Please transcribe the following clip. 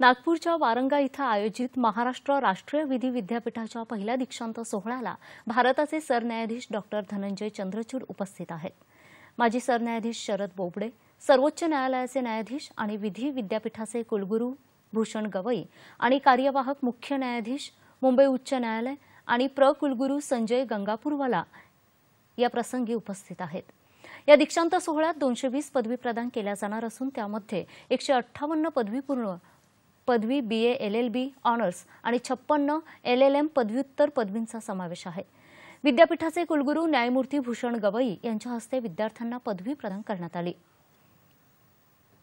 नागपूरच्या वारंगा इथं आयोजित महाराष्ट्र राष्ट्रीय विधी विद्यापीठाच्या पहिल्या दीक्षांत सोहळ्याला भारताचे सरन्यायाधीश डॉक्टर धनंजय चंद्रचूड उपस्थित आहेत माजी सरन्यायाधीश शरद बोबडे सर्वोच्च न्यायालयाचे न्यायाधीश आणि विधी विद्यापीठाचे कुलगुरू भूषण गवई आणि कार्यवाहक मुख्य न्यायाधीश मुंबई उच्च न्यायालय आणि प्र कुलगुरू संजय गंगापूरवाला या प्रसंगी उपस्थित आहेत या दीक्षांत सोहळ्यात दोनशे वीस पदवी प्रदान केल्या जाणार असून त्यामध्ये एकशे अठ्ठावन्न पदवीपूर्ण पदवी B A L L B honours आणि छप्पन्न एल एल एम पदव्युत्तर पदवींचा समावेश आहे विद्यापीठाचे कुलगुरू न्यायमूर्ती भूषण गवई यांच्या हस्ते विद्यार्थ्यांना पदवी प्रदान करण्यात आली